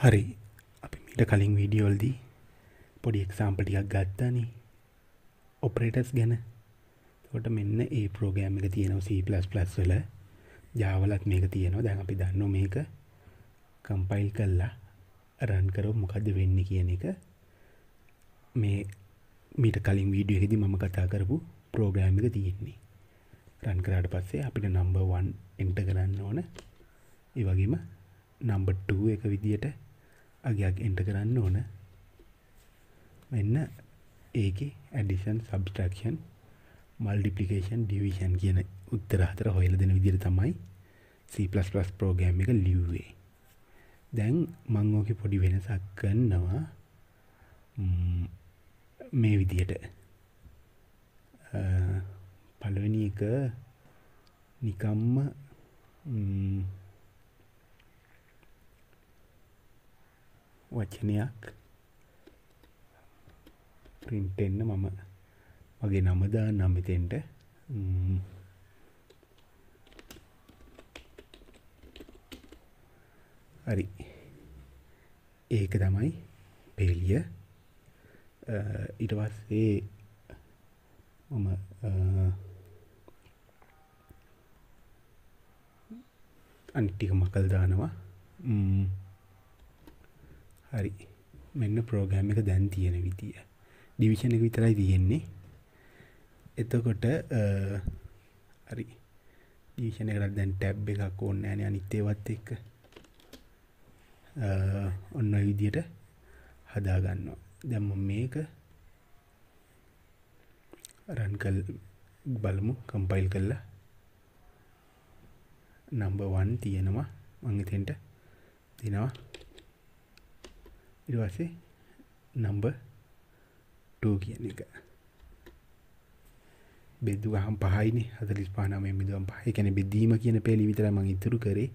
හරි අපි මීට කලින් වීඩියෝල්දී පොඩි එක්සාම්පටියක් ගත්තාන ඔපරේටස් ගැන කොට මෙන්න ඒ ප්‍රෝගෑම් එක තියෙනව C++ වල ජාවලත් මේක තියෙනවා දැන් අපි දන්න මේක කම්පයිල් කල්ලා රන් කරව මොකක්ද වෙන්න කියන එක මේ මීට කලින් වීඩියෝ හෙදි මම කතා කරපු ප්‍රෝග්‍රෑම් එක තියෙන්නේ රන් කරාට පස්සේ අපිට නම්බ 1 එන්ට කරන්න ඕන ඒ වගේම නම්බ 2 එක විදියට අගයක් එන්ට කරන්න ඕන මෙන්න ඒක ඇඩිෂන් සබස්ටක්ෂන් මල්ඩිපලිකේෂන් ඩිවිෂන් කියන උත්තර හතර හොයල දෙන විදිර තමයි C++ ප්‍රෝගෑම් එක ලිව්වේ දැන් මංෝක පොඩි වෙනසක් කන්නවා මේ විදියට පළවෙනි එක නිකම්ම වචනයක් ප්‍රින්ට් එන්න මම මගේ නම දාන්නම් මෙතෙන්ට හරි ඒක තමයි පේලිය ඊට පස්සේ මම අනිත් ටික මකල් දානවා හරි මෙන්න ප්‍රෝගෑම් එක දැන් තියෙන විදිය ඩිවිෂණ එක විතරයි තියෙන්නේ එතකොට හරි ඩිවිෂණ එකට දැන් ටැබ් එකක් ඕන්න ෑන අනිත්තේවත් එක්ක ඔන්න විදියට හදාගන්නවා දැම්ම මේක රන් කල් බලමු කම්පයිල් කල්ලා නම්බවන් තියෙනවා මංගතෙන්ට තිනවා ඉරවාසේ නම්බ ටෝ කියන එක බෙද්දු හම් පහයිනි හදලිස් පානමය මිදුවම් පහයි කැන බෙදීම කියන පෙළි විතර මං ඉතුරු කරේ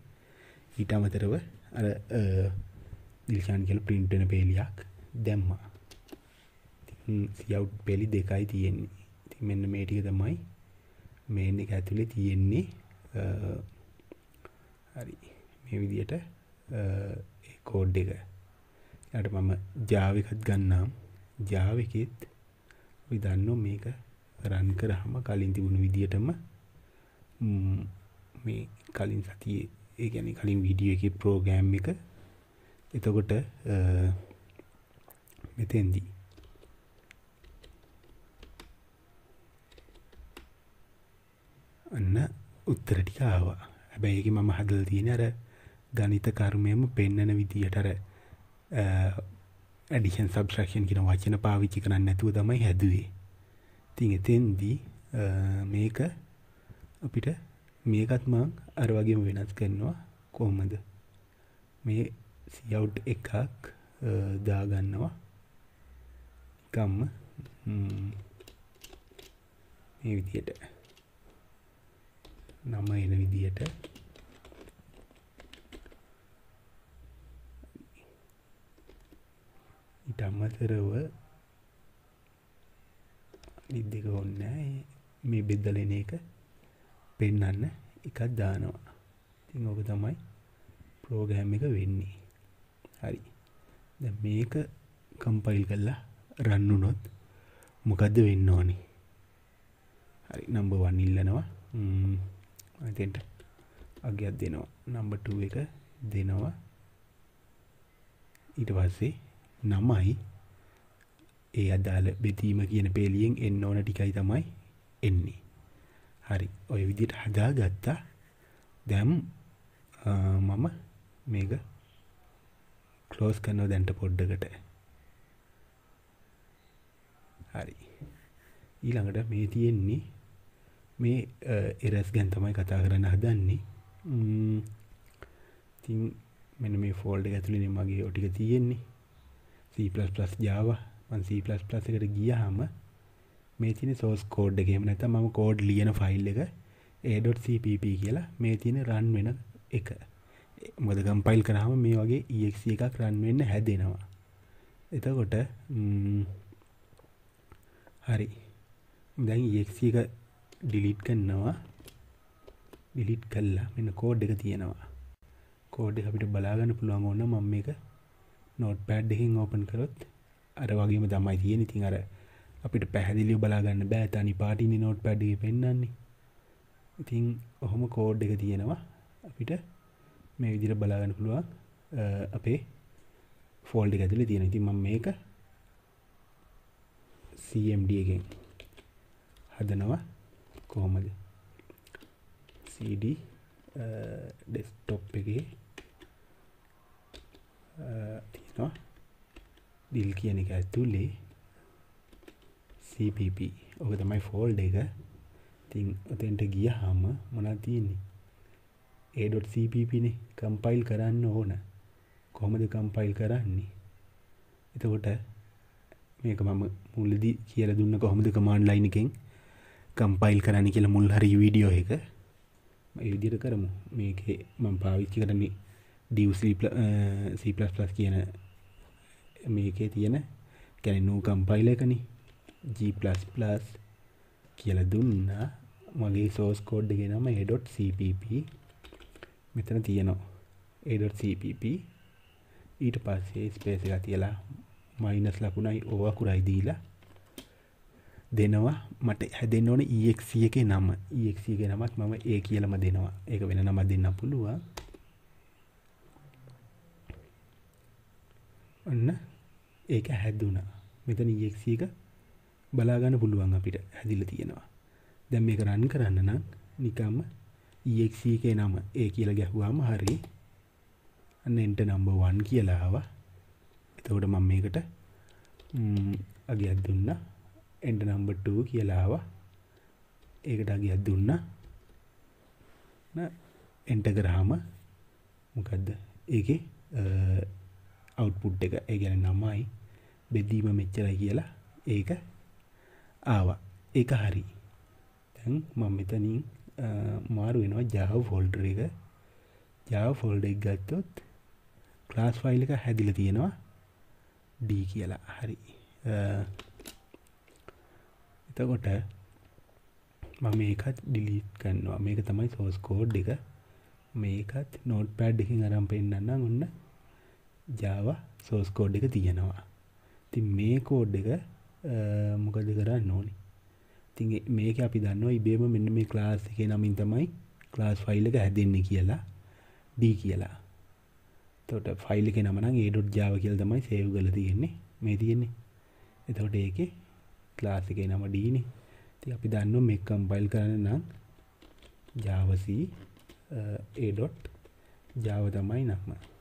ඊට අමතරව අර දිල්ෂාන් කියල පින්ටන පේලියක් දැම්මා සියව් පෙළි දෙකයි තියෙන්නේ ති මෙන්න මේටික තමයි මේන්න එක ඇතුළේ තියෙන්නේ හරි මේ විදියට කෝඩ් එක යට මම ජාවකත් ගන්නම් ජාවකෙත් විදන්න මේක රන් කරහම කලින් තිබුණු විදිටම මේ කලින් සතියේ ඒ ගැන කලින් විඩිය එක ප්‍රෝගෑම් එක එතකොට මෙතෙන්දී අන්න උත්තර ටික ආවා හැබැයි ඒක මම හදලා තියෙන අර ගණිත කර්මයම පෙන්නන විදියට අර ඇඩිෂන් සබ්්‍රක්ෂන් කෙන වචන පාවිච්චි කරන්න නැතුව තමයි හැදුවේ තින් එතෙන්දී මේක අපිට මේකත් මං අරවගේම වෙනස් කරනවා කොහොමද මේ සියවට් එකක් දාගන්නවා කම්ම මේ විදියට නම එන විදියට ඊට අමතරව අනිත් දෙක ඕනේ මේ බෙදලා එන එක පෙන්වන්න එකක් දානවා. ඉතින් ඕක තමයි ප්‍රෝග්‍රෑම් එක වෙන්නේ. හරි. දැන් මේක කම්පයිල් කරලා රන් වුණොත් මොකද්ද වෙන්න ඕනේ? හරි නම්බර් 1 ඉල්ලනවා. ම්ම් අතෙන්ට අගයක් දෙනවා. නම්බර් 2 එක දෙනවා. ඊට පස්සේ නමයි ඒ අදාළ බෙදීම කියන පේලියෙන් එන්න ඕන ටිකයි තමයි එන්නේ. හරි ඔය විදිහට හදාගත්තා. දැන් මම මේක ක්ලෝස් කරනවා දැන්ට පොඩ්ඩකට. හරි. ඊළඟට මේ තියෙන්නේ මේ එරස් ගැන තමයි කතා කරන්න හදන්නේ. ඉතින් මෙන්න මේ ෆෝල්ඩ් එක ඇතුළේනේ මගේ ඔය ටික තියෙන්නේ. ජාව මන්සීලස්ලසකට ගිය හම මේ තින සෝස් කෝඩ් එකම නැත මම කෝඩ් ලියන ෆයිල් එක ඒ.cpp කියලා මේ තියෙන රන් වෙන එක මොද ගම්පයිල් කරහම මේ වගේ ඒක් එකක් රන් වෙන්න හැදෙනවා එතකොට හරි දැන් ඒක් එක ඩිලිට් කන්නවා ඩිලිට් කල්ලා මෙන්න කෝඩ් එක තියෙනවා කෝඩ් අපිට බලාගන්න පුළුවන් ඕන්න මම එක නොට් පැඩ්ඩහින් ඕපන් කරොත් අර වගේම දමයි තියෙන ඉතින් අර අපිට පැහැදිලිය බලාගන්න බෑ තනි පාටිනි නෝට් පැඩ්ඩි පෙන්න්නන්නේ ඉතින් ඔහොම කෝඩ් එක තියෙනවා අපිට මේ විදිර බලාගන්න පුළුවන් අපේ ෆෝල්ඩි ඇතුල තියෙන ඉතින් මම මේක CMD එකෙන් හදනවා කොහොමද CD ඩෙස්ටොප් එකේ තියෙනවා ඩිල් කියන එක ඇතුලේ CPP ඕක තමයි ෆෝල්ඩ එක තින් ඔතෙන්ට ගිය හම මොනා තියන්නේ ඒ.CPPනේ කම්පයිල් කරන්න ඕන කොහොමද කම්පයිල් කරන්නේ එතකොට මේක මම මුලදි කියල දුන්න කොහොමද කමාන්ඩ් ලයින් එකෙන් කම්පයිල් කරන්න කියලා මුල් හරි වීඩියෝ එක විදිර කරමු මේකේ මම පාවිච්චි කරන්නේ දව්ලස් eh, කියන මේකේ තියෙන ගැන නූ කම්පයිලකන Gලස් කියල දුන්නා මගේ සෝස් කෝඩ් ගෙනම a.cpp මෙතන තියෙනවා a.cpp ඊට පස්සේ ස්පේස එක තියලා මයිනස් ලකුණයි ඕවා කුරයි දීලා දෙනවා මට හැදෙන් ඕන ඒක් e e එක නම ඒක් එක නමත් මම ඒ කියලම දෙනවා ඒක වෙන නම දෙන්න පුළුවන් ඔන්න ඒක හැදුනා මෙතන EXE එක බලාගන්න පුළුවන් අපිට හැදිලා තියෙනවා දැන් මේක රන් කරන්න නම් නිකම්ම EXE එකේ නම A කියලා ගැහුවාම හරි අන්න enter number 1 කියලා ආවා එතකොට මම මේකට අගයක් දුන්නා enter number 2 කියලා ආවා ඒකට අගයක් දුන්නා enter කරාම මොකද්ද ඒකේ අවුට්පුට් එක ඒ ගැන නමයි බෙදීම මෙච්චරයි කියලා ඒක ආවා ඒක හරි තැන් මම මෙතනින් මාරු වෙනවා ජාව ෆෝල්ඩර එක ජාව ෆෝල්ඩ එක ගත්තොත් ක්ලාස් ෆයිල් එක හැදිල තියෙනවා D කියලා හරි එතකොට මම ඒකත් ඩිලීට් කරනවා මේක තමයි සෝස්කෝඩ් එක මේකත් නෝට් පැඩ් එකින් අරම් පෙන්න්නම් ඔන්න ජාව සෝස්කෝඩ් එක තියෙනවා ති මේ කෝඩ් එක මොකද කරන්න ඕනි ති මේක අපි දන්න ඉබේම මෙන්න මේ ක්ලාස් එක නමින් තමයි ක්ලාස් ෆයිල් එක හැදෙන්න කියලා දී කියලා තොට ෆයිල් එක නමන ඒඩොට් ජාව කියල් තමයි සේව් කල තියෙන්නේ මේ තියෙන්නේ එතකොට ඒක ක්ලාස් එක නම ඩීන ති අපි දන්න මේ කම්පයිල් කරන්න නම් ජාවසී ඒඩොට් ජාව තමයි නක්ම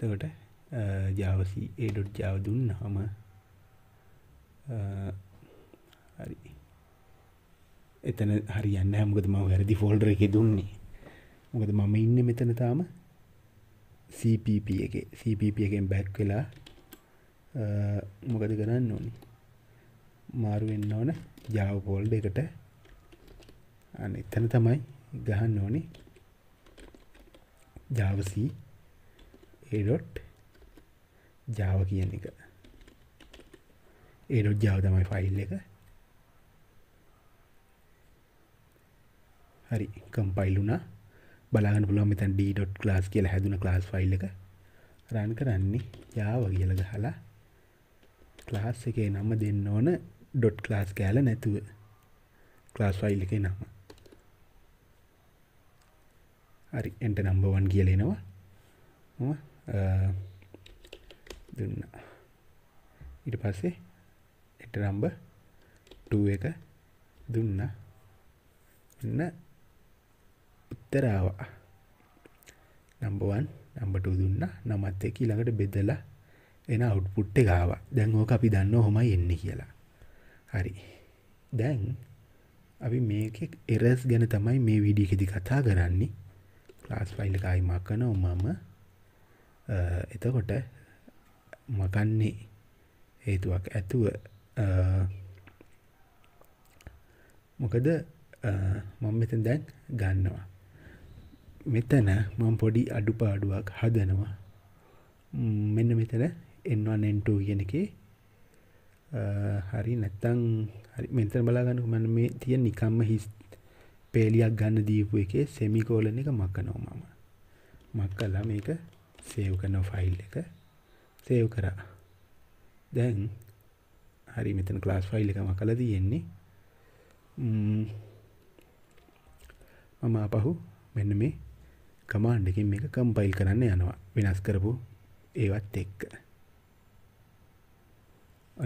දකට ජාවසී ඒඩොට් ජාව දුන්න හම හරි එතන හරි යන්න මුකද ම වැරදි ෆෝල්ඩර එක දුන්නේ මොකද මම ඉන්න මෙතන තාම CPP එක CPP එකෙන් බැක් වෙලා මොකද කරන්න ඕනි මාරුවෙන්න ඕන ජාව පෝල්ඩ එකට අන එතන තමයි ගහන්න ඕනේ ජාවසී ඒඩොට් ජාව කියන එක ඒඩොට් ජාව තමයි ෆයිල් එක හරි කම්පයිල් වුණා බලාගන්න පුළුවන් මෙතන d.class ක්ලාස් කියලා හැදුන ක්ලාස් ෆයිල් එක රන් කරන්නේ Java කියලා ගහලා ක්ලාස් එකේ නම දෙන්න ඕන .class කැල නැතුව ක්ලාස් ෆයිල් එකේ නම හරි enter number 1 කියලා එනවා මම දුන්න ඉට පස්සේ එට නම්බ එක දුන්න ඉන්න උත්තරාවා නම්බවන් නම්බට දුන්න නමත් එක ළඟට බෙදලා එන අවුට්පුට් ගාව දැන් ඕක අපි දන්න හොමයි එන්න කියලා හරි දැන් අපි මේක එරස් ගැන තමයි මේ විඩියකෙදි කතා කරන්නේ ලාස් ෆයිල් එකයිමක් කන මම එතකොට මකන්නේ හේතුවක් ඇතුව මොකද මම මෙතන දැන් ගන්නවා. මෙතන මම පොඩි අඩුපාඩුවක් හදනවා. මෙන්න මෙතන n1 n2 කියන එකේ හරි නැත්තම් හරි මෙතන බලා ගන්නකෝ මම මේ තියෙන නිකම්ම හිස් පේලියක් ගන්න දීපු එකේ සෙමිකෝලන් එක මකනවා මම. මක්කලා මේක සේව් කරන ෆයිල් එක සේව් කරා දැන් හරි මෙතන ක්ලාස් ෆයිල් එකම කළ තියෙන්නේ මම අපහු මෙන්න මේ කමාන්්ඩකින් මේක කම්පයිල් කරන්න යනවා වෙනස් කරපු ඒවත් එක්ක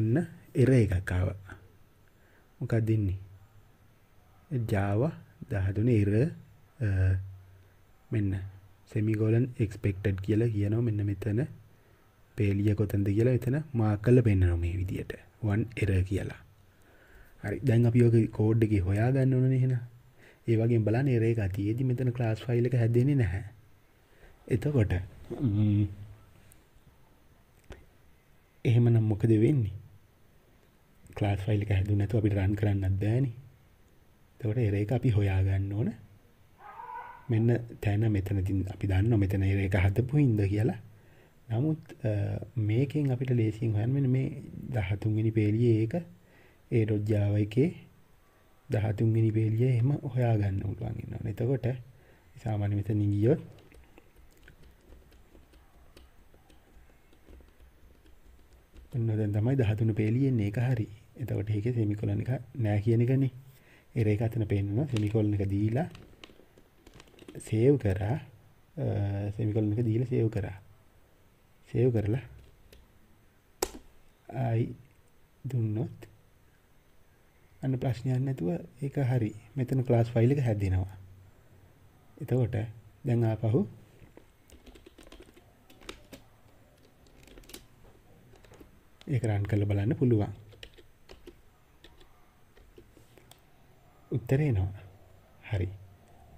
ඔන්න එර එකකාව මොකක් දෙන්නේ ජාව දහදුන එර මෙන්න සෙමිගෝලන් එක්ස්පෙක්ටඩ් කියලා කියනව මෙන්න මෙතන පේලිය කොතන්ද කියලා එතන මාකල්ල පෙන්න්නනො මේ විදියට වන් එර කියලා හරි දැන් අපිෝක කෝඩ්ඩක හොයා ගන්න ඕන එහෙන ඒවගේ බලා නිරේ ගතියේදි මෙතන ක්ලාස් ෆයිල්ලක හැදෙන නැහැ එතකොට එහෙමනම් මොකද වෙන්නේ ක්ලාස් ෆයිල්ලක හැදුනැතු අපි රන් කරන්න අදෑනි තවට එර එක අපි හොයා ගන්න ඕන මෙන්න තැන මෙතනතින් අපි දන්න මෙතන ඒක හදපු ඉද කියලා නමුත් මේකෙන් අපිට ලේසින් හයන්ෙන මේ දහතුන්ගනි පේලිය ඒක ඒ රොජ්ජාව එකේ දහතුන්ගනි පේලිය එම හොයා ගන්න උළුවන්ගන්න එතකොට සාමාන්‍ය මෙත නිගියොත් නොදැන් තමයි දහතුන පේලියෙන් ඒක හරි එතවට ඒක සෙමිකොලනික නෑ කියනගනේ එරේ අතන පෙන්න්න සෙමිකොල්ලක දීලා සේව් කරා සෙමිකොලන් එක දීලා සේව් කරා සේව් කරලා ආයි දුන්නොත් අන්න ප්‍රශ්නයක් නැතුව ඒක හරි මෙතන ක්ලාස් ෆයිල් එක හැදෙනවා එතකොට දැන් ආපහු ඒක රන් කරලා බලන්න පුළුවන් උත්තරේ එනවා හරි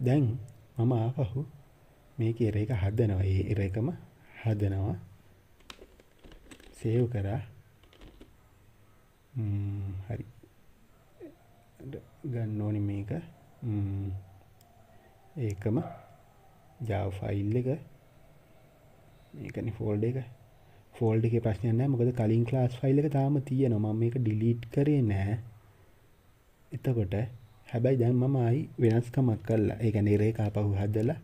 දැන් මම ආපහු මේක එර එක හදනවා ඒ එර එකම හදනවා සේව් කරා හරි ගන්න ඕනි මේක ඒකම ජාව ෆයිල් එක මේකනි ෆෝල්ඩ එක ෆෝල්ඩ එක ප්‍රශ්නයන්න මොකද කලින් ක්ලාස් ෆයිල් එක තාම තියෙනවා මම මේක ඩිලීට් කරේ නෑ එතකොට හැබැයි දැන් මම ආයි වෙනස්කමක් කල්ලා ඒ නිරේ කාපහු හදලා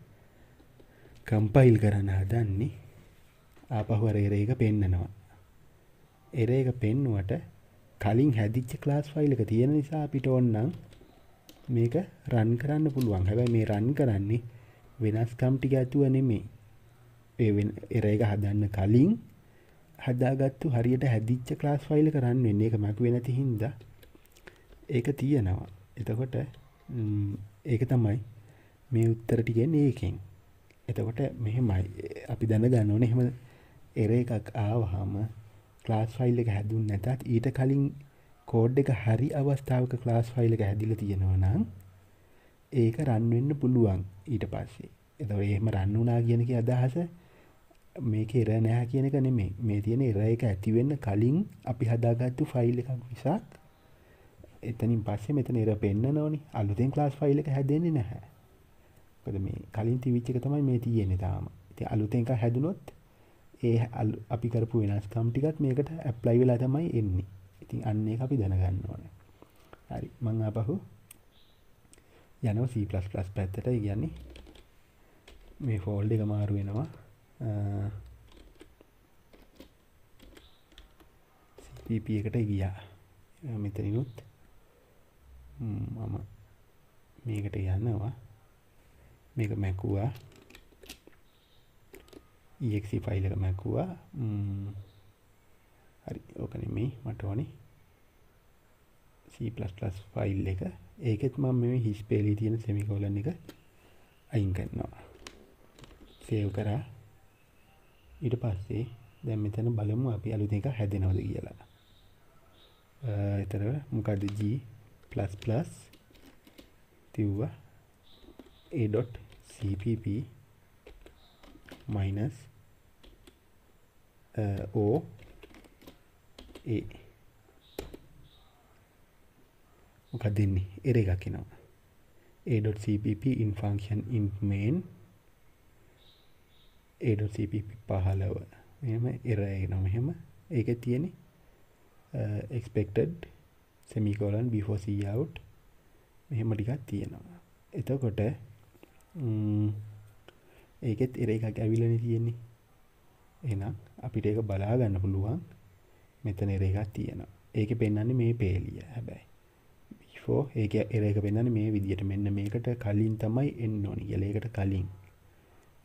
කම්පයිල් කරන්න හදන්නේ ආපහුවර එරේක පෙන්නනවා එරේක පෙන්නුවට කලින් හැදිච්ච ක්ලාස් ෆයිල් එක තියෙන නිසා අපිට ඔන්නම් මේක රන් කරන්න පුළුවන් හැබැයි මේ රන් කරන්නේ වෙනස්කම් ටික ඇතුව නෙමේ ඒ එරේක හදන්න කලින් හදාගත්තු හරියට හැදිච්ච ක්ලාස් ෆයිල් කරන්න වෙන්නේ එක මැකුවේ නැති හින්දා ඒක තියෙනවා එතකොට ඒක තමයි මේ උත්තරටිගෙන් ඒකෙන් එතකොට මෙහෙමයි අපි දැන ගන්නඕන එහෙම එර එකක් ආවහම ක්ලාස් ෆයිල් එක හැදුන් නැතත් ඊට කලින් කෝඩ් එක හරි අවස්ථාවක ක්ලාස් ෆයිල් එක හැදිල තියෙනවනම් ඒක රන්වෙන්න පුළුවන් ඊට පස්සේ එතව එහෙම රන්න වනා කියනක අදහස මේක එර නැහැ කියන එක නෙමේ මේ තියෙන එර එක ඇතිවෙන්න කලින් අපි හදාගත්තු ෆයිල් එකක් විසාක් එතනින් පස්සේ මෙතන එර පෙන්න්නනෝනි අලුතෙන් ක්ලාස් ෆයිල් එක හැදෙන්නේ නැහැ. මොකද මේ කලින් තිවිච්ච එක තමයි මේ තියෙන්නේ තාම. ඉතින් අලුතෙන් එකක් හැදුනොත් ඒ අපි කරපු වෙනස්කම් ටිකක් මේකට ඇප්ලයි වෙලා තමයි එන්නේ. ඉතින් අන්න ඒක අපි දැනගන්න ඕනේ. හරි මං ආපහු යනවා C++ පැත්තට. ඒ කියන්නේ මේ ෆෝල්ඩ් එක මාරු වෙනවා. CPP එකට ගියා. මෙතනිනුත් මම මේකට යනවා මේක මැකුවා EXE ෆයිල් e එක මැකුවා හරි ඕක නෙමෙයි මට ඕනේ C++ ෆයිල් එක ඒකෙත් මම මේ හිස්පේලි තියෙන සෙමිකෝලන් එක අයින් කරනවා සේව් කරා ඊට පස්සේ දැන් මෙතන බලමු අපි අලුතෙන් එක හැදෙනවද කියලා. එතන මොකද්ද G ප්ලස් ප්ලස් තිව්වා a.cpp minus uh, o a මොකක්ද දෙන්නේ එර එකක් එනවා a.cpp in function in main a.cpp පහළව මෙහෙම එර එනවා මෙහෙම ඒක තියෙන්නේ uh, expected semicolon before cout මෙහෙම ටිකක් තියෙනවා එතකොට ඒකෙත් එර එකක් ඇවිලන තියෙන්නේ එනම් අපිට ඒක බලාගන්න පුළුවන් මෙතන එර එකක් තියෙනවා ඒක පෙන්න්නේ මේ පේලිය හැබැයි බිෆෝ ඒක එර එක පෙන්න්න මේ විදිහට මෙන්න මේකට කලින් තමයි එන්න ඕනි කියලකට කලින්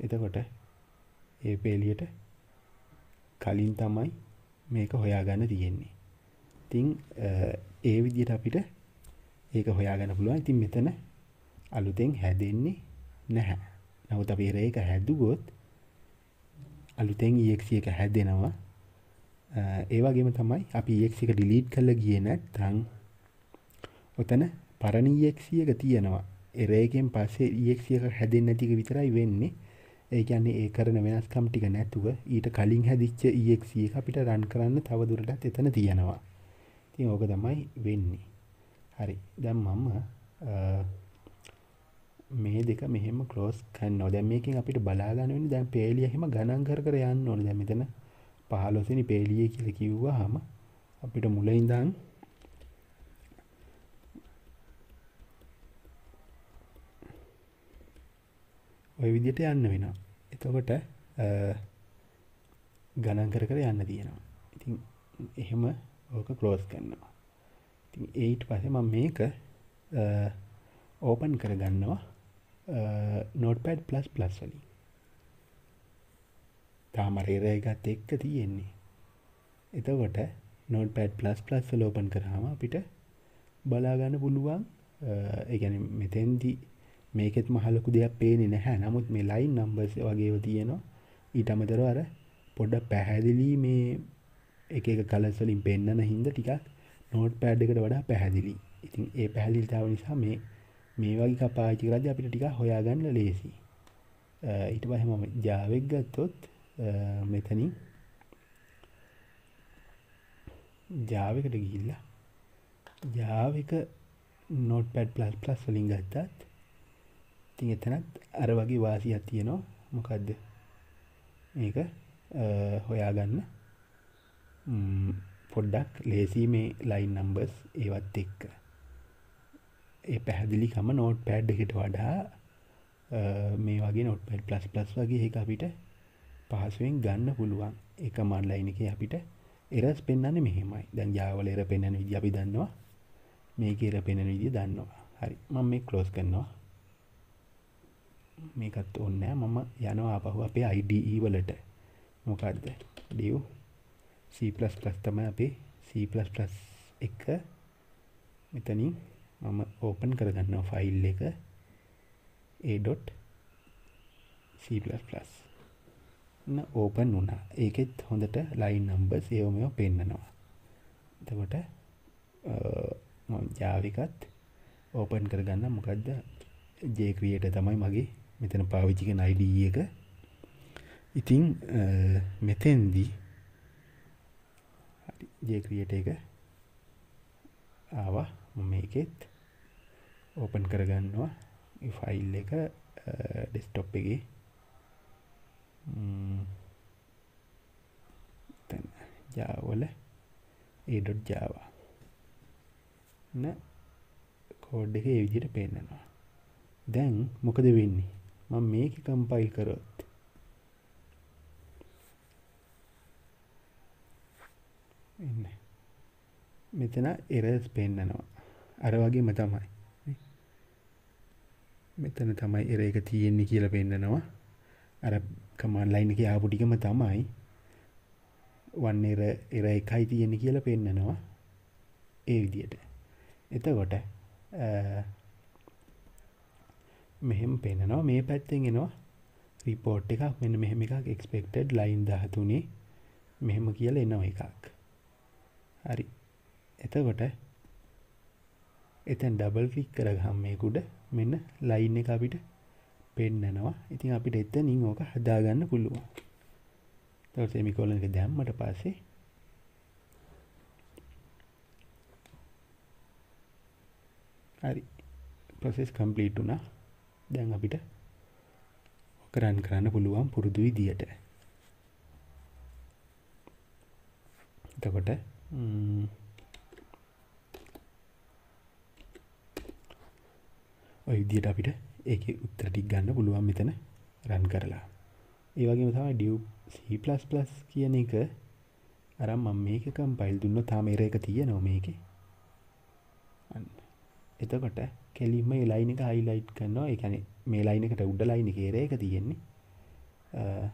එතකොට ඒ පේලියට කලින් තමයි මේක හොයාගන්න තියෙන්නේ තිං ඒ විදිහට අපිට ඒක හොයාගන්න පුළුවන්. ඉතින් මෙතන අලුතෙන් හැදෙන්නේ නැහැ. නමුත් අපි ඒක හැදුවොත් අලුතෙන් EX e එක හැදෙනවා. ඒ වගේම තමයි අපි EX e එක delete කරලා ගියේ නැත්නම් ඔතන පරණ EX e එක තියෙනවා. එරේකෙන් පස්සේ EX එක හැදෙන්නේ නැති එක විතරයි වෙන්නේ. ඒ කියන්නේ ඒ කරන වෙනස්කම් ටික නැතුව ඊට කලින් හැදිච්ච EX එක අපිට රන් කරන්න තව දුරටත් එතන තියෙනවා. ඉතින් ඕක තමයි වෙන්නේ හරි දැම් මම මේ දෙක මෙහෙම කලෝස් කන්න නොදැ මේකින් අපිට බලාගන්න දැන් පේලිය හෙම ගණන් කර කර යන්න ඕන දැමතන පහලොසනි පේලිය කියල කිව්වා හම අපිට මුලයින්දන් ඔය විදියට යන්න වෙන එතකොට ගණන් කර කර යන්න තියෙනවා ඉතින් එහෙම ඕක කලෝස් කරන්නවා ඉතින් ඒට පසේ ම මේක ඕපන් කරගන්නවා නෝට්පඩ් පලස් පලස් වලින් තාමරේරයගත් එක්ක තියෙන්නේ එතකොට නෝට පැඩ් පලස් පලස් ලෝපන් කරහම අපිට බලාගන්න පුළුවන් එකන මෙතැන්දි මේකෙත් මහලොකු දෙයක් පේනෙ නැහැ නමුත් මේ ලයින් නම්බස් වගේව තියෙනවා ඊට අමතරව අර පොඩ්ඩ පැහැදිලි මේ එක කලස්වලින් පෙන්න්නන හින්ද ටිකක් නෝට් පෑඩ් එකට වඩා පැහැදිලි ඉතින් ඒ පැහැදිල්තාව නිසා මේ මේ වගේ කපාචි කරද අපිට ටික හොයාගන්න ලේසි ඊට පහෙම ජාවෙක් ගත්තොත් මෙතනින් ජාවකට ගිල්ල ජාවක නොට පැඩ් පලස් පලස් වලින් ගත්තත් තින් එතනත් අර වගේ වාසියක් තියෙනවා මොකක්ද ඒක හොයාගන්න පොඩ්ඩක් ලේසි මේ ලයින් නම්බස් ඒවත් එක්ක ඒ පැහැදිලිකම නෝට් පැඩ් එකට වඩා මේ වගේ නොට් පැඩ් ප්ලස් ප්ලස් වගේ එක අපිට පහසුවෙන් ගන්න පුළුවන් එක මන් ලයින එක අපිට එරස් පෙන්න්න මෙහෙමයි දැන් ජාවල එර පෙන්න්න විදි අපි දන්නවා මේක එර පෙනෙන විදි දන්නවා හරි මම මේ කලෝස් කරනවා මේකත් ඔන්නෑ මම යනවා අපහු අපේ අයිඩ වලට මොකක්ද ඩියව් C++ තමයි අපි C++ එක මෙතනින් මම ඕපන් කරගන්නවා ෆයිල් එක a.c++ ඕපන් වුණා ඒකෙත් හොඳට ලයින් නම්බස් ඒෝමයෝ පෙන්න්නනවා එතකොට ජාවිකත් ඕපන් කරගන්න මොකක්ද ජේක්‍රියට තමයි මගේ මෙතන පාවිච්චික නයිඩ e එක ඉතිං මෙතෙන්දී J create එක ආවා මම මේකෙත් ඕපන් කරගන්නවා ෆයිල් එක ඩෙස්ටොප් එකේ ජාවල ඒඩොට් ජාවා න කෝඩ් එක ඒ විදිහට පෙන්නනවා දැන් මොකද වෙන්නේ මම මේක කම්පයිල් කරොත් ඉන්න මෙතන එරස් පෙන්නනවා අර වගේම තමයි මෙතන තමයි එර එක තියෙන්නේ කියලා පෙන්නනවා අර කමන් ලයින් එක ආපු ටිකම තමයි වන් එර එර එකයි තියෙන්නේ කියලා පෙන්නනවා ඒ විදියට එතකොට මෙහෙම පෙන්නනවා මේ පැත්තෙන් එනවා රිපෝට් එකක් මෙන්න මෙහෙම එකක් එක්ස්පෙක්ටඩ් ලයින් දහතුනේ මෙහෙම කියලා එනවා එකක් හරි එතකොට එතැන් ඩබල් ක්‍රික් කරගහම් මේකුඩ මෙන්න ලයින් එක අපිට පෙන්නනවා ඉතින් අපිට එත්තනින් ඕක හදාගන්න පුළුවන් තවට සෙමිකොලන එක දැම්මට පස්සේ හරි ප්‍රසෙස් කම්පලීට් වුණා දැන් අපිට කරන් කරන්න පුළුවන් පුරුදු විදියට එතකොට Mm. ඔය විදියට අපිට ඒක උත්තර ටික් ගන්න පුළුවන් මෙතන රන් කරලා. ඒ වගේම තමයි ඩියු C++ කියන එක අර මම මේක කම්පයිල් දුන්න තාම එර එක තියෙනවා මේකේ. අන්න. එතකොට කෙලින්ම මේ ලයින් එක highlight කරනවා. ඒ කියන්නේ මේ ලයින් එකට උඩ ලයින් එකේ එර එක තියෙන්නේ.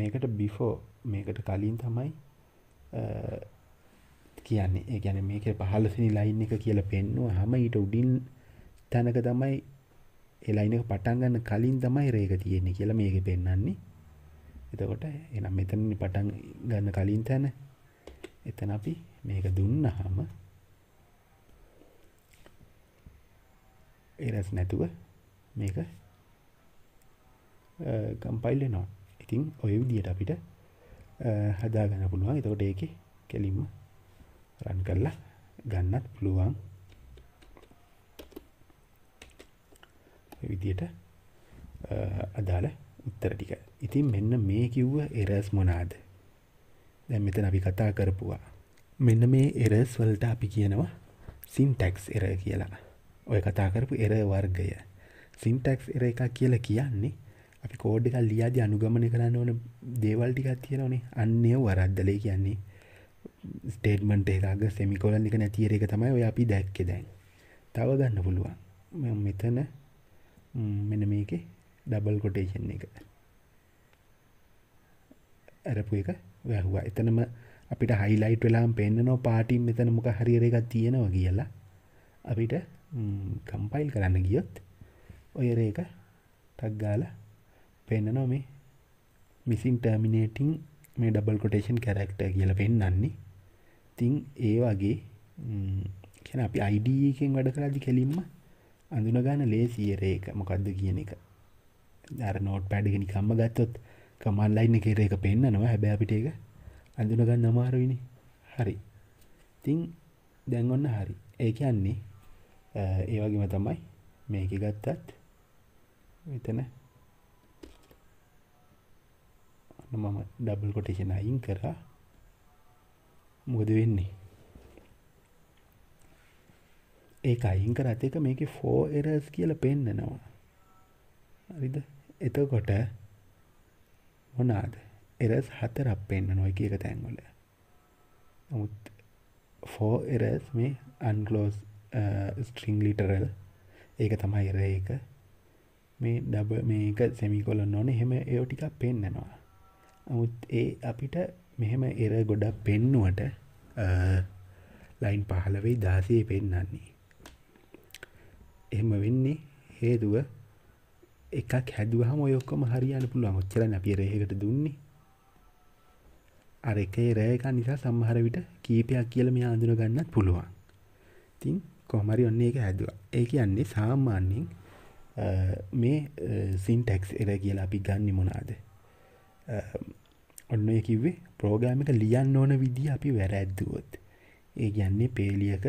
මේකට බිෆෝ මේකට කලින් තමයි කියන්නේ ඒ ගැන මේක පහලසිනි ලයින් එක කියල පෙන්නුව හම ඊට උඩින් තැනක තමයි එලයින එක පටන්ගන්න කලින් තමයි රේක තියෙන්නේ කියලා මේක පෙන්නන්නේ එතකොට එනම් මෙතන පටන් ගන්න කලින් තැන එතන අපි මේක දුන්න හම එරස් නැතුව මේක කම්පයිල් නවා ඉතින් ඔය විදියට අපිට හදාගන්න පුළුවන් එතකොට ඒකෙ කෙලින්ම රන් කරලා ගන්නත් පුළුවන් විදියට අදාළ උත්තර ටික ඉතින් මෙන්න මේ කිව්ව එරස් මොනාද දැන් මෙතන අපි කතා කරපුවා මෙන්න මේ එරස් වලට අපි කියනවා සින්ටැක්ස් එර කියලා ඔය කතා කරපු එර වර්ගය සින්ටැක්ස් එර එක කියලා කියන්නේ අපි කෝඩ් එකක් ලියාදී අනුගමනය කරන්න ඕන දේවල් ටිකක් තියෙනවනේ අන්නේ වරද්දලේ කියන්නේ ස්ටේට්මන්ට් එකක සෙමිකොලන් එක නැතිර එක තමයි ඔය අපි දැක්කෙ දැන් තව ගන්න පුළුවන් මෙතන මෙන මේක ඩබල් කොටේෂන් එක ඇරපු එක වැැහවා එතනම අපිට හයිලයිට් වෙලාම් පෙන්න්නනෝ පාටිම් මෙතන මොක හරිර එකක් තියෙනවා කියලා අපිට කම්පයිල් කරන්න ගියොත් ඔයර එක ටක්ගාල පෙන්න්නනෝ මේ මිසින් ටර්මිනේටිං මේ ඩබල් කොටේෂන් කැරක්ට කියල පෙන්න්නන්නේ තිං ඒ වගේ කියන අපි අයිඩකෙන් වැඩ කරදි කෙලින්ම අඳුනගන්න ලේසියර එක මොකක්ද කියන එක දර නෝට් පැඩගෙන කම්ම ගත්තොත් කමල්ලයින්න කෙර එක පෙන්න්න නවා හැබැ අපිට එක අඳුනගන්න අමාරුවනි හරි තිං දැන්ඔන්න හරි ඒක යන්නේ ඒවගේම තමයි මේක ගත්තත් මෙතන මම ඩබල් කොටේෂන් අයින් කරා මොකද වෙන්නේ ඒක අයින් කරත් එක මේක ෆෝ එරස් කියල පෙන්න්නනවා හරිද එතකොට මොනාද එරස් හතරක් පෙන්න්න නොයි කියක තැන්වල නමුත් ෆෝ එරස් මේ අන්ගලෝස් ස්ට්‍රිං ලිටරල් ඒක තමයි එර එක මේ ඩබ මේක සෙමිකොල නොන හෙම ඒෝ ටිකක් පෙන්න්නනවා නමුත් ඒ අපිට මෙහෙම එර ගොඩක් පෙන්නුවට ලයින් පහලවෙයි දාසයේ පෙන්නන්නේ. එහෙම වෙන්නේ හේදුව එකක් හැදුවහම ඔයොක්කොම හරියන්න පුළුවන් ඔච්චරයි අපි රේහකට දුන්නේ. අර එකේ රෑ එක නිසා සමහර විට කීපයක් කියලා මෙයා අඳුන ගන්නත් පුළුවන්. ඉතින් කොහොම හරි ඔන්න ඒක හැදුවා. ඒ කියන්නේ සාමාන්‍යයෙන් මේ සින්ටැක්ස් එර කියලා අපි ගන්නෙ මොනවාද? ඔන්න කිවේ ප්‍රෝගෑමික ලියන්න ඕන විදි අපි වැරැද්දුවොත් ඒ ගැන්නේ පේලියක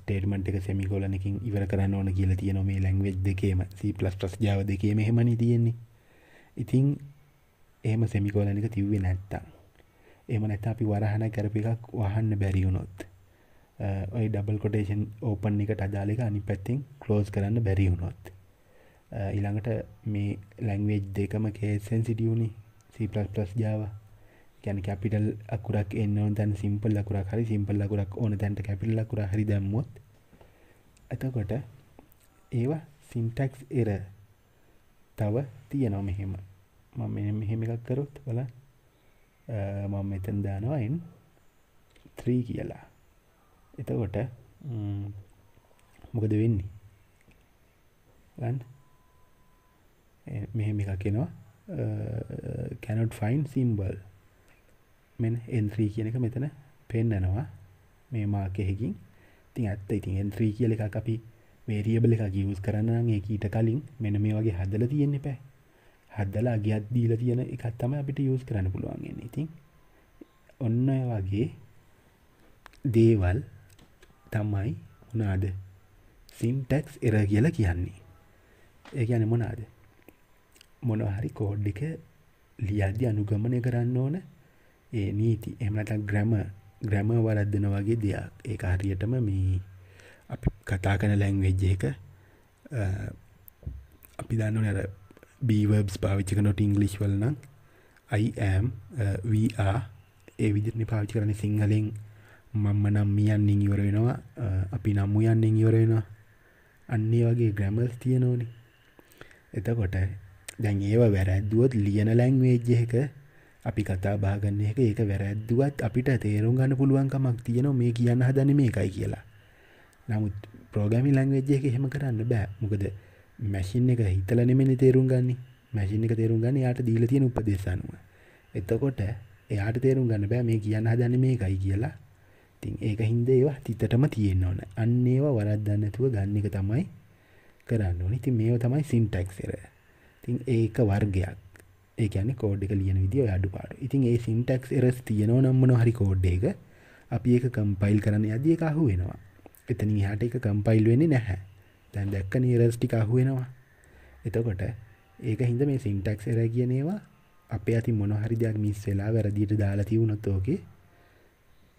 ස්ටේර්මට එක සෙමිකොලනකින් ඉවර කරන්න ඕන කියලා තියන මේ ලැංවෙද් දෙකේම පලස් ප්‍රස් ජාව දෙකේ මෙහෙමනි තියෙන්නේ ඉතිං එහෙම සෙමිකෝලනික තිව්වේ නැත්තං එම නැත අපි වරහන කරප එකක් වහන්න බැරිවුණොත් ඔයි ඩබල් කොටේෂන් ඕපන් එකට අදාලක අනි පැත්තිෙන් කලෝස් කරන්න බැරිවුණොත් ඊළඟට මේ ලැංවේජ් දෙකම කේසෙන් සිටියුණි සපලස් ජාව ගැන කැපිටල් අකුරක් එන්න දැන් සිම්පල් ලකුරක් හරි සිම්පල් ලකුරක් ඕන දැන්ට කැපිටල් ලකුර හරි දැම්මුවත් ඇතකොට ඒවා සිම්ටක්ස් එර තව තියනවා මෙහෙම මම මෙහෙම එකක් කරොත් බල මම මෙතන් දානවායින් ත්‍රී කියලා එතකොට මොකද වෙන්නේ ලන්න මෙහෙම එකක් එනවා කැනොට් ෆයින් සිම්බල් මෙ එන්ත්‍රී කියන එක මෙතන පෙන්නනවා මේ මාකෙහෙකින් තින් ඇත්ත ඉතින් එන්ත්‍රී කියල එකක් අපි වේරියබල එක ගියවස් කරන්නගේ ඊට කලින් මෙන මේ වගේ හදල තියෙන්න පැ හදලා ගියත් දීල තියෙන එකත් තම අපිට යස් කරන්න පුළුවන්ගෙන ඉතින් ඔන්න වගේ දේවල් තමයි මොනාද සිම්ටෙක්ස් එර කියලා කියන්නේ ඒ ගැන මොනාද මොනහරි කෝඩ් එක ලියද්දි අනුගමනය කරන්න ඕන ඒ නීති එමනට ග්‍රැම ග්‍රැම වරද්දන වගේ දෙයක් ඒ හරියටම මේ අපි කතා කන ලැංවෙජ්ජ එක අපි දන්න නැර බීවබ්ස් පාවිච්චි කනොට ඉංගලිස් වලනම් අයිඇම් ඒ විදිරණ පාවිච්චි කරන සිංහලෙන් මම්ම නම් මියන්නෙන් ඉවර වෙනවා අපි නම්මු යන්නෙන් ඉවර වෙනවා අන්නේ වගේ ග්‍රැමල්ස් තියෙනෝනි එතකොට දැන් ඒව වැරැද්දුවත් ලියන ලැංවේජ්ජ එක අපි කතා බාගන්න එක ඒක වැරැද්දුවත් අපිට තේරුම් ගන්න පුළුවන්කමක් තියෙන මේ කියන්න හදන මේ එකයි කියලා නමුත් ප්‍රෝගමි ලංවේජ්ජ එක හෙම කරන්න බෑ මොකද මැසින් එක හිතල නෙමෙනි තේරුම් ගන්න මැසින් එක තේරුම් ගන්න යාට දීල තියෙන උපදේශනුව එතකොට එයාට තේරුම් ගන්න බෑ මේ කියන්න හදන මේ එකයි කියලා තින් ඒක හින්ද ඒවා තිතටම තියෙන්න ඕන අන්න ඒවා වරද්දන්නතුව ගන්න එක තමයි කරන්න ඕන ඉතින් මේව තමයි සින්ටැක්සෙරය ඉතින් ඒක වර්ගයක් ඒ කියන්නේ කෝඩ් එක ලියන විදිය ඔය අඩුපාඩු. ඉතින් ඒ සින්ටැක්ස් එරර්ස් තියෙනවා නම් මොන හරි කෝඩ් එක අපි ඒක කම්පයිල් කරන්න යද්දී ඒක අහු වෙනවා. එතනින් එහාට ඒක කම්පයිල් වෙන්නේ නැහැ. දැන් දැක්කන එරර්ස් ටික අහු වෙනවා. එතකොට ඒක හින්දා මේ සින්ටැක්ස් එරර් කියන ඒවා අපේ අතින් මොන හරි දෙයක් මිස් වෙලා වැරදියට දාලා තියුණොත් ඕකේ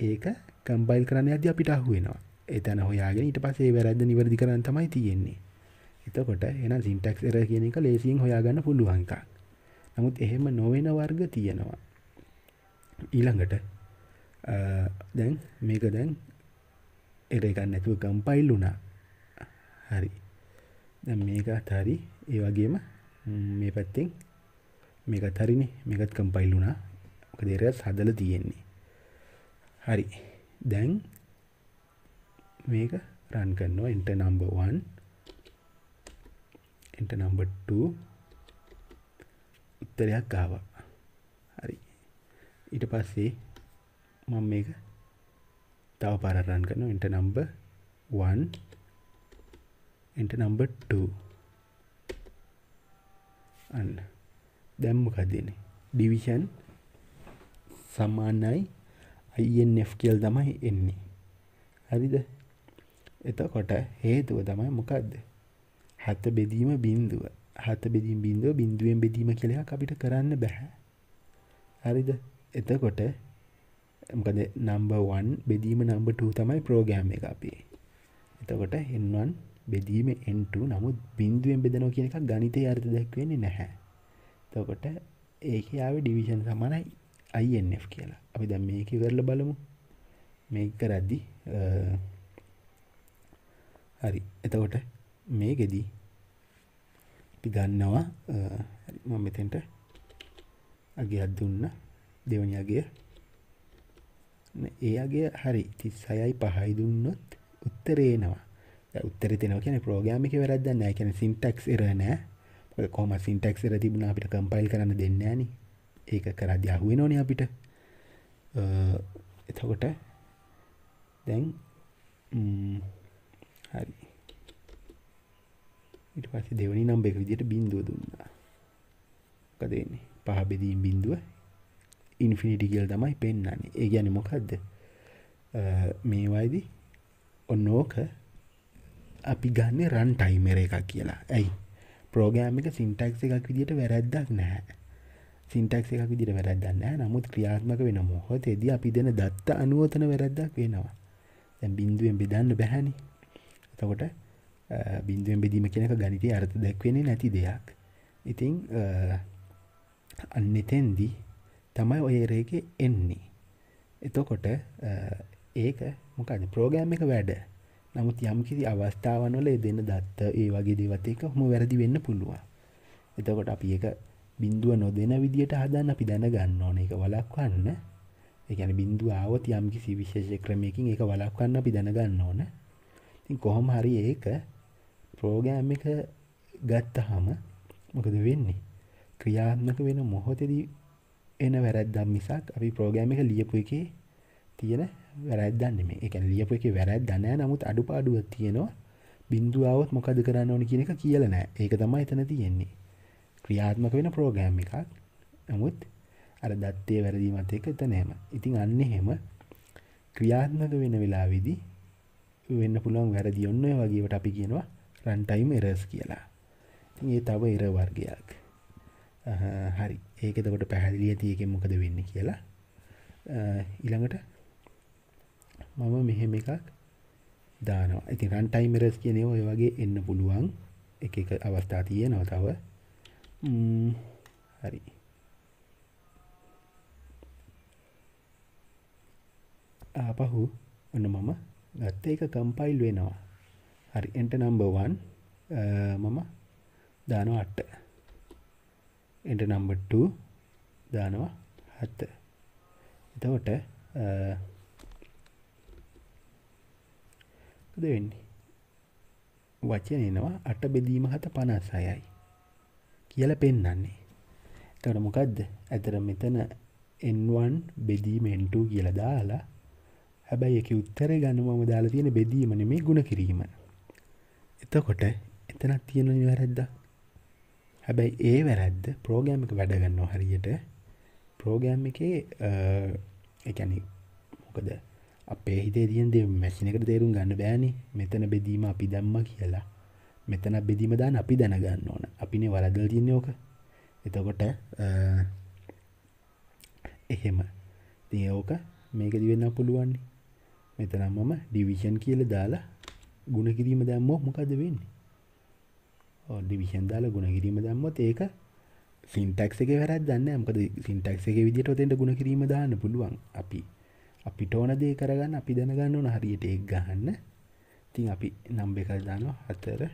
ඒක කම්පයිල් කරන්න යද්දී අපිට අහු වෙනවා. එතන හොයාගෙන ඊට පස්සේ ඒ වැරද්ද නිවැරදි කරන්න තමයි තියෙන්නේ. එතකොට එන සිින්ටක්ස් එර කියන එක ලේසියෙන් හොයාගන්න පුළුවන්කක් නමුත් එහෙම නොවෙන වර්ග තියෙනවා ඊළඟට දැන් මේක දැන් එරගන්න ඇතුව කම්පයිල් වුණා හරි දැ මේකත් හරි ඒ වගේම මේ පැත්තෙන් මේකත් හරිනි මේකත් කම්පයිල් වුණා දෙර සදල තියෙන්නේ හරි දැන් මේක රන් කරනවා එන්ට නම්බවන් ට නම්බට්ටූ උත්තරයක් ආවා හරි ඊට පස්සේ මම මේක තව පාරරන් කරන එට නම්බ 1 එට නම්බ 2 අන්න දැන් මොකද එන්නේ ඩිවිෂන් සමානයි INF කියලා තමයි එන්නේ හරිද එතකොට හේතුව තමයි මොකද්ද හැත බෙදීම බින්දුව හත බෙදීම් බින්දුව බින්දුවෙන් බෙදීම කෙලෙක් අපිට කරන්න බැහැ හරිද එතකොට මකද නම්බවන් බෙදීම නම්බට තමයි ප්‍රෝගෑම් එක අපේ එතකොට එන්වන් බෙදීම එන්ට නමුත් බින්දුවෙන් බෙදනෝ කියන එක ගනිත අර්ථ දැක්වෙන්නේ නැහැ තකොට ඒක ාව ඩිවිෂන් සමනයි අයිF කියලා අපි දැම් මේක වෙරල බලමු මේක කරද්දි හරි එතකොට මේ ගෙදී අපි ගන්නවා මම මෙතෙන්ට අගයක් දුන්න දෙවනි අගය ඒ අගේ හරි තිස් සයයි පහයි දුන්නොත් උත්තරේනවා උත්තර තිනව කියන ප්‍රෝග්‍රමික වැරද නෑ කියන සිින්ටක්ස් එරනෑ කොම සිින්ටක්ස් එර තිබුණ අපිට කම්පයිල් කරන්න දෙන්නෑන ඒක කරදි අහුවේ නොන අපිට එතකොට දැන් හරි ඉට පස්ස දෙවනි නම්බ එක විදිට බිඳුව දුන්නා කදන්නේ පහබෙදීම් බිඳුව ඉන්ෆිනිටිගල් තමයි පෙන්න්නන්නේ ඒ ගැන මොකක්ද මේවායිදි ඔන්නෝක අපි ගන්න රන් ටයිමර එකක් කියලා ඇයි ප්‍රෝගෑම් එක සිින්ටක්ස එකක් විදිට වැරැද්දක් නැහැ සිින්ටක් එකක් විදිර වැරැදන්න නමුත් ක්‍රියාත්මක වෙන මොහොත එද අපි දෙන දත්ත අනුවතන වැරැද්දක් වෙනවා දැ බින්දුවෙන් බෙදන්න බැහැනි එතකොට Eh, බින්දුවෙන් බෙදීම කෙනක ගනිති අර්ථ දැක්වෙන්නේ නැති දෙයක් ඉතිං eh, අන්න එතෙන්දි තමයි ඔයරේක එන්නේ එතකොට eh, ඒක මොකද ප්‍රෝගෑම් එක වැඩ නමුත් යම්කිසි අවස්ථාවනොල දෙන්න දත්ත ඒ වගේ දේවත් එක හොම වැරදි වෙන්න පුළුවන් එතකොට අපි එක බින්දුව නොදෙන විදිට හදන්න අපි දැන ගන්න ඕන එක වලක්වන්න එකන බින්දුව ආවත් යම්කිසි විශේෂ ක්‍රමයකින් එක වලක්වන්න අපි දැනගන්න ඕන තින් කොහොම හරි ඒක ප්‍රෝගෑම් එක ගත්තහම මොකද වෙන්නේ ක්‍රියාත්මක වෙන මොහොතදී එන වැරැද්දම් මිසක් අපි ප්‍රෝගෑම එක ලියපු එකේ තියෙන වැරැද්දන්න මේ එක ලියපු එක වැරැත් දනෑ නමුත් අඩු පාඩුව තියෙනවා බින්දුවාවත් මොකද කරන්න ඕනි කියන එක කියල නෑ ඒක තම එතන තියෙන්නේ ක්‍රියාත්මක වෙන ප්‍රෝගෑම් එකක් නමුත් අර දත්තේ වැරදිීමත් එක එතනෑම ඉතින් අන්න හෙම ක්‍රියාත්මක වෙන වෙලා විදි වෙන්න පුළුවන් වැරදි ඔන්න වගේට අපි කියනවා රන්ටයිම් එරස් කියලා ඒ තව එර වර්ගයක් හරි ඒකතකොට පැහැදිලිය තියක මොකද වෙන්න කියලා ඉළඟට මම මෙහෙම එකක් දානවා ඉති රන්ටයිමරස් කියනව ඔය වගේ එන්න පුළුවන් එක එක අවස්ථා තිය නොතාව හරි ආපහු ඔන්න මම ගත්ත එක කම්පයිල් වෙනවා හරි එන්ට නම්බවන් මම දානවා අට එට නම්බට දානවා හත්ත එතවට දෙවෙන්නේ වචන එනවා අට බෙදීම හත පනසයයි කියල පෙන්නන්නේ තවට මොකක්ද ඇතර මෙතන එන්වන් බෙදීම එන්ටූ කියල දාලා හැබැයි එක උත්තර ගන්නමම දාලා තියෙන බෙදීමන මේ ගුණ කිරීමන එතකොට එතනක් තියෙන නිවැරද්දා හැබැයි ඒ වැරැද්ද ප්‍රෝගෑම් එක වැඩගන්නවා හරියට ප්‍රෝගෑම් එකේ එකැන මොකද අපේ හිතේ තියන්ද මැසිනකට තේරුම් ගන්න බෑනි මෙතන බෙදීම අපි දැම්ම කියලා මෙතන බෙදීම දාන අපි දැනගන්න ඕන අපිනේ වරදල් තියන්න ඕක එතකොට එහෙම තියෝක මේක දිවෙන්න පුළුවන්නේ මෙතනම් මම ඩිවිෂන් කියල දාලා ගුණ කිරීම දැම්මෝ මොකද වෙන්නේ ඩිවිෂන්දාල ගුණ කිරීම දැම්මොත් ඒක සිින්ටක් එක වැරත් දන්න මකද සිින්ටක් එක විදිට ොතෙන්ට ගුණ කිරීම දාන්න පුළුවන් අපි අපිට ඕන දේ කරගන්න අපි දැනගන්න ඕන හරියට එක් ගහන්න තින් අපි නම්බ එකල් දාන හතර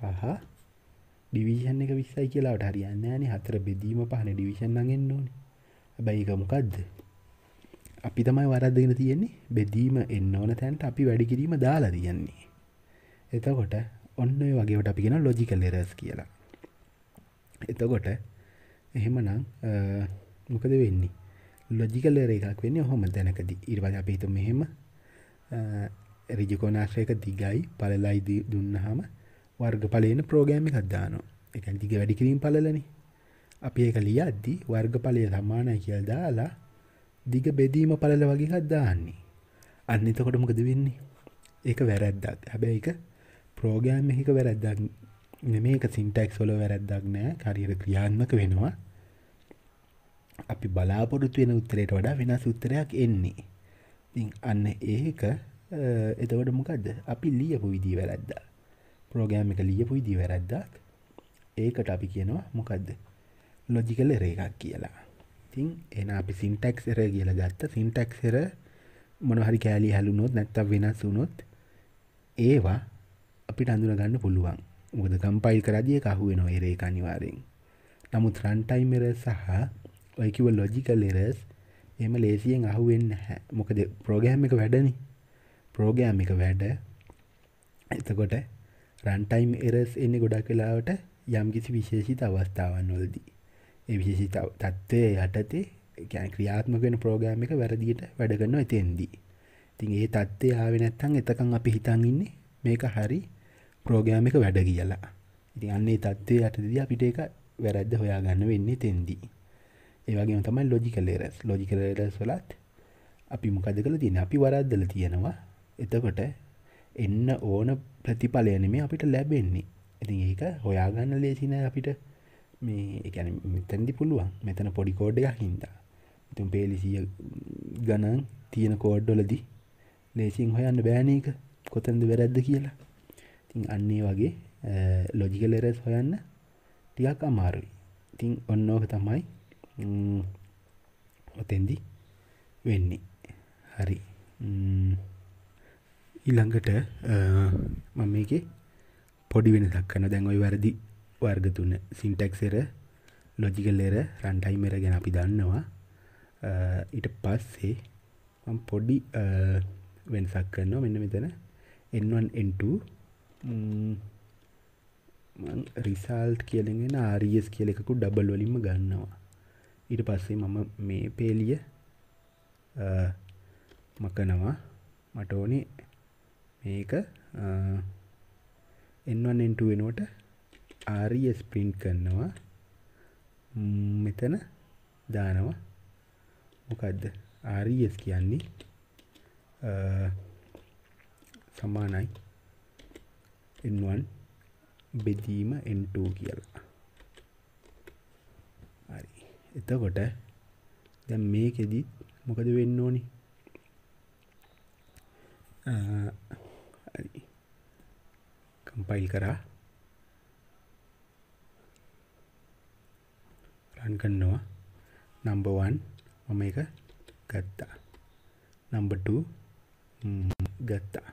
පහ ඩිවිෂන් එක විස්සයි කියලාට හරියන්න ෑන හතර බෙදීම පහන ඩිවිෂන් නගෙන්න්න ඕනේ හැබැයි එක මොකක්ද අපි තමයි වරද්දගෙන තියෙන්නේ බෙදීම එන්න ඕන තැන්ට අපි වැඩිකිරීම දාලා තියන්නේ එතකොට ඔන්න වගේට අපි කියෙන ලොජිකල් ලෙරස් කියලා එතකොට එහෙමනම් මොකද වෙන්නේ ලොජිකල් ලෙර එකක් වෙන්නේ හොම දැනකද ඉර්වල අපිතු මෙහෙම රිජිකෝනාශ්‍රයක දිගයි පලලයි දුන්නහම වර්ග පලයන ප්‍රෝගෑමි කද්දානො එක දිග වැඩිකිරීම් පලලනි අපි එක ලියද්දි වර්ග පලය සම්මානය කියල් දාලා දිග බෙදීම පලල වගේත් දාන්නේ අන්න එතකොට මොකද වෙන්නේ ඒක වැරැද්දක් හැබැයි එක ප්‍රෝගෑම් එහික වැරැද්දක් මේක සිින්ටෙක් සොල වැරැද්දක් නෑ කරිර ක්‍රියාත්මක වෙනවා අපි බලාපොරොත්තු වෙන උත්තරයට වඩා වෙනස් උත්තරයක් එන්නේ අන්න ඒක එතවට මොකක්ද අපි ලියපු විදිී වැරැද්දා ප්‍රෝගෑම් එක ලියපු විදිී වැරැද්දක් ඒකට අපි කියනවා මොකක්ද ලොජිකල රේකක් කියලා ඉතින් එන අපි සිින්ටක්ස් එර කියල ගත්ත සිින්ටක්සෙර මොනහරි කෑලි හැලුනොත් නැත්තම් වෙනස් වුනොත් ඒවා අපිට අඳුරගන්න පුළුවන් මුද කම්පයිල් කරදිය කහුවෙන එරේ අනිවාරෙන් නමුත් රන්ටයිමර සහ ඔයකිව ලොජිකල් එරස් එම ලේසියෙන් අහුවෙන් හැ මොකද ප්‍රෝගෑම් එක වැඩනි ප්‍රෝගෑම් එක වැඩ එතකොට රන්ටයිම් එරස් එන්නේ ගොඩක් කලාවට යම් කිසි විශේෂිත අවස්ථාවන් වලදී විශේෂි තත්ත්වය යටතේ ගැන ක්‍රියාත්මකෙන ප්‍රෝගෑම් එක වැරදිට වැඩගන්න එතෙන්දී. තින් ඒ තත්ත්වය ආවෙනැත්තං එතකං අපි හිතන් ඉන්නේ මේක හරි ප්‍රෝගෑම් එක වැඩ කියලා. ඉති අන්නේ තත්ත්වය යටදී අපිට එක වැරද්ද හොයාගන්න වෙන්නේ තෙන්දී. ඒවගේ තමයි ලොජිකලේරස් ලොජිකලේරස් වලත් අපි මොකද කළ තියෙන අපි වරද්දල තියෙනවා එතකොට එන්න ඕන ප්‍රතිඵලයන මේ අපිට ලැබෙන්නේ ඉතින් ඒක හොයාගන්න ලේසින අපිට මේ එකන මෙතැදි පුළුවන් මෙතන පොඩි කෝඩ් එකක් හින්දා ඉතින් පේලිසිය ගණන් තියෙන කෝඩ්ඩොලදී ලේසින් හොයන්න බෑන එක කොතැන්ද වැරැද්ද කියලා ඉතින් අන්නේ වගේ ලොජිකල් එරස් හොයන්න ටිකක් අමාරුයි ඉතින් ඔන්නෝක තමයි ඔතෙන්දි වෙන්නේ හරි ඉළඟට මම එක පොඩි වෙන දක්කන දැන් ඔයි වැරදි වර්ගතුන සින්ටැක්සෙර ලොජිකල්ලෙර රන්ටයිමර ගැන අපි දන්නවා ඊට පස්සේ පොඩි වෙනසක් කරනවා මෙන්න මෙතන එන් රිසාල්ට් කියලගෙන ආරියස් e කියල එකකු ඩබල් වලින්ම ගන්නවා ඊට පස්සේ මම මේ පේලිය මකනවා මටඕනේ මේක එන්වන්ෙන්ට වෙනුවට ආරස් පින්ට් කරනවා මෙතන දානවා මොකක්ද ආරස් කියන්නේ සමානයි එන්වන් බෙදීම එන්ටෝ කියලා හරි එතකොට දැන් මේකෙදි මොකද වෙන්න ඕනි කම්පයිල් කරා රන් කරනවා නම්බවන් මම එක ගත්තා නම්බට ගත්තා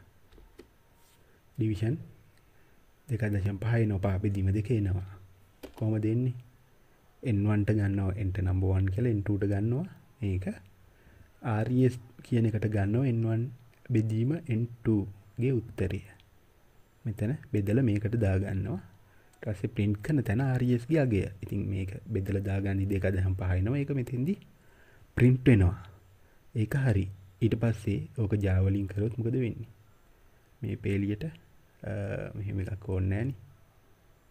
ඩිවිෂන් දෙක දශම් පහයි නොපා බෙදීම දෙකේනවා කොම දෙන්නේ එන්වන්ට ගන්නවා එන්ට නම්බවන් කියල එන්ටට ගන්නවා ඒක ආරියස් e කියන එකට ගන්නවා එන්වන් බෙදීම එන්ටගේ උත්තරය මෙතන බෙදල මේකට දාගන්නවා ටස්සේ ප්‍රින්ට් කරන තැන ආරියස්ගේ e අගේ ඉතින් මේක බෙදල දාගන්න දෙක දහම් පහයිනවා ඒක මෙතෙන්දි ප්‍රින්ට් වෙනවා ඒක හරි ඊට පස්සේ ඕක ජාවලින් කරොත් මොකද වෙන්නේ මේ පේලියට මෙහෙම එකක් ඕන්නෑන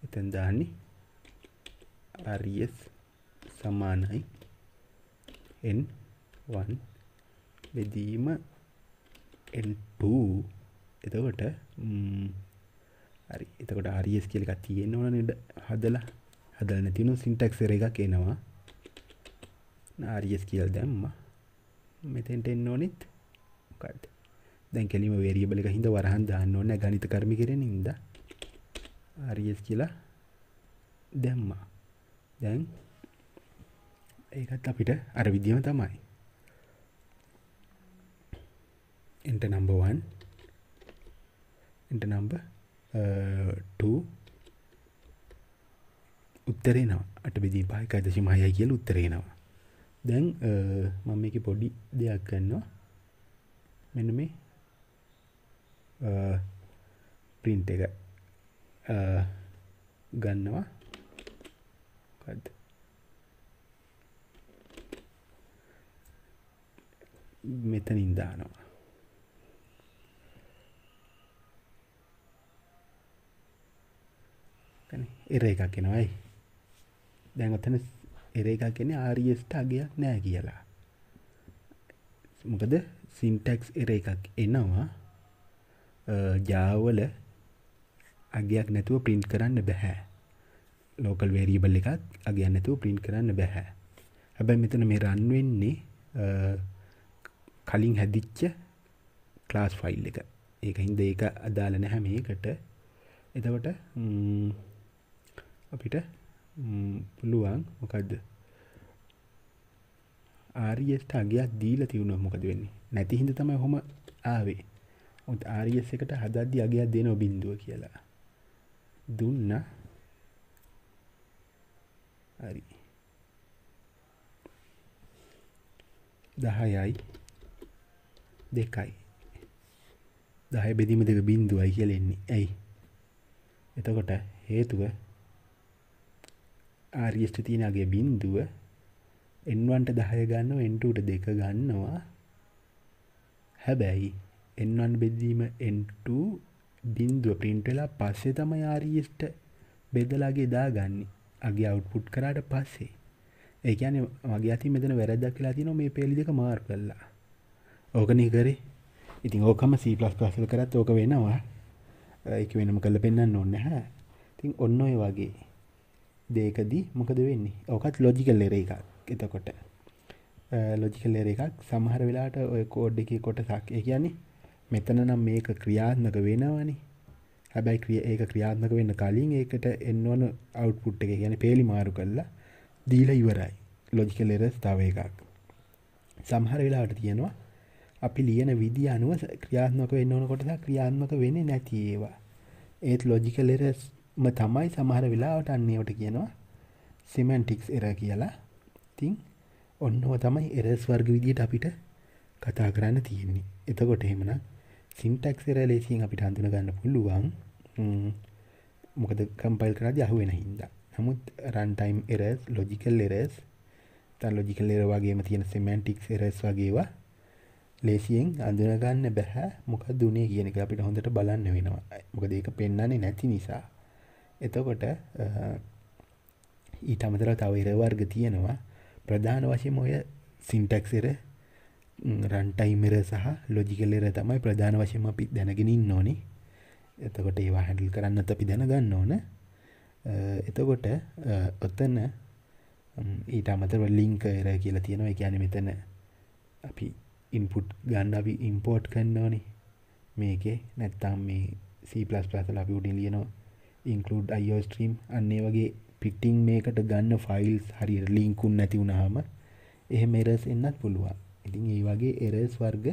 එතැන් දාන්නේ අරියස් e සමානයි එන්1 බෙදීම එ2 එතකොට හරි එතකොට RS e කියල එකක් තියෙන්න ඕන නේද හදලා හදලා නැති වුණොත් syntax error එකක් එනවා RS e කියලා දැම්මා මෙතෙන්ට එන්න ඕනෙත් මොකද්ද දැන් කෙලිම වේරියබල් එක හින්දා වරහන් දාන්න ඕනේ ගණිත කර්ම කරගෙන හින්දා RS e කියලා දැම්මා දැන් ඒකත් අපිට අර විදිහම තමයි enter number 1 enter number උත්තරේනවා අට බෙදී පායක දශම හයයි කියල උත්තරේනවා දැන් මම එක පොඩි දෙයක් ගන්නවා මෙන මේ පින්ට එක ගන්නවා මෙතනින් දානවා එර එකක් එනවයි දැන් ඔතන එර එකක් කියන්නේ ආරියස්ට අගයක් e නෑ කියලා මොකද සින්ටැක්ස් එර එකක් එනවා ජාවල අගයක් නැතුව පින්ට් කරන්න බැහැ ලෝකල් වේරියබල් එකක් අගයක් නැතුව පින්ට් කරන්න බැහැ හැබැයි මෙතන මේ රන් වෙන්නේ කලින් හැදිච්ච ක්ලාස් ෆයිල් එක ඒක හින්ද ඒක අදාළ නැහැ මේකට එතකොට අපිට පුළුවන් මොකක්ද ආරියට අගයක් දීලා තියුණා මොකද වෙන්නේ නැති හින්දා තමයි ඔහොම ආවේ උත් ආරියස් එකට හදද්දි අගයක් දෙනව බින්දුව කියලා දුන්නා හරි දහයයි දෙකයි දහය බෙදීම දෙක බින්දුවයි කියලා එන්නේ ඇයි එතකොට හේතුව ආර්යෂ්ට තියෙනගේ බින්දුව එන්වන්ට දහය ගන්නව එන්ටුට දෙක ගන්නවා හැබැයි එන්වන් බෙදීම එන්ට බින්දුව පින්ටලා පස්සේ තම ආරීෂ්ට බෙදලාගේ දා ගන්න අගේ අවුට්පුට් කරාට පස්සේ ඒකන මගේ අති මෙතන වැරදක් කියලා තින මේ පෙළි දෙක මාර් කල්ලා ඕකනය කරේ ඉතින් ඕකම සීපලස් පසල් කරත් ඕක වෙනවා එක වෙනම කල පෙන්න්න ඔන්න හැ තින් ඔන්න ඔය වගේ දේකදී මොකද වෙන්නේ ඕකත් ලොජිකල් එර එකක් එතකොට ලොජිකල් එර එකක් සමහර වෙලාට ඔය කෝඩ් එක කොටසක් ඒ කියන්නේ මෙතන නම් මේක ක්‍රියාත්මක වෙනවනේ හැබැයි ක්‍රිය ඒක ක්‍රියාත්මක වෙන්න කලින් ඒකට එන්නවන අවුට්පුට් එක ගැන පේලි මාරු කල්ලා දීලා ඉවරයි ලොජිකල් එර ස්ථාව එකක් සමහර වෙලාට තියෙනවා අපි ලියන විදි අනුව ක්‍රියාත්මක වෙන්න ඕන කොටස ක්‍රියාත්මක වෙන්නේ නැති ඒවා ඒත් ලොජිකල් එරස් ම තමයි සමහර වෙලාවට අන්නේවට කියනවා සිමන්ටික්ස් එර කියලා තිං ඔන්නව තමයි එරස් වර්ග විදියට අපිට කතා කරන්න තියෙන්නේ එතකොට එහෙමන සිින්ටක්ස් එර ලේසින් අපිට අඳුන ගන්න පුළුවන් මොකද කම්පයිල් කරද යහුවෙන හින්ද නමුත් රන්ටයිම් එරස් ලොජිකල් එරස් තන් ලොජිකල් එර වගේම තියෙන සිමන්ටික්ස් එරස් වගේවා ලේසියෙන් අඳුනගන්න බැහැ මොක දුනේ කියනක අපිට හොඳට බලන්න වෙනවා මොකද ඒක පෙන්න්නන්නේ නැති නිසා එතකොට ඊට අමතර තව ඉරවර්ග තියෙනවා ප්‍රධාන වශයෙන් ඔය සින්ටක්සිර රන්ටයිමර සහ ලොජිකලෙර තමයි ප්‍රධාන වශයෙන් අපි දැනගෙනින් ඕනේ එතකොට ඒවා හැඩල් කරන්න අපි දැනගන්න ඕන එතකොට ඔතන ඊට අමතරව ලිංකර කියලා තියෙනවා කියන මෙතන අපි ඉන්පුට් ගන්න අපි ඉම්පෝට් කන්න ඕනේ මේකේ නැත්තම් මේ සීපලස් ප්‍රසල අපි උඩින් ලියනවා ඉන්කලඩ් අයෝ ස්ට්‍රීම් අන්නේ වගේ පිටිං මේකට ගන්න ෆයිල්ස් හරි ලිංකුන් නැති වුණහම එහෙම එරස් එන්නත් පුළුවන් ඉතින් ඒ වගේ එරස් වර්ග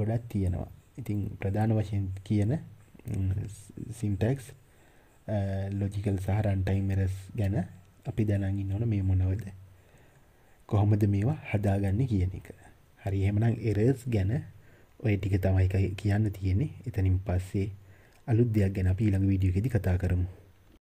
ගොඩත් තියෙනවා ඉතිං ප්‍රධාන වශයෙන් කියන සිම්ටැක්ස් ලොජිකල් සහරන්ටයිම් එරස් ගැන අපි දැනගින් ඕන මේ මොනවද කොහොමද මේවා හදාගන්න කියන එක හරි එහෙමනම් එරස් ගැන ඔය ටික තමයිකයි කියන්න තියෙන්නේ එතනින් පස්සේ අලුත් දෙයක් ගැන අපි ඊළඟ වීඩියෝ එකේදී කතා කරමු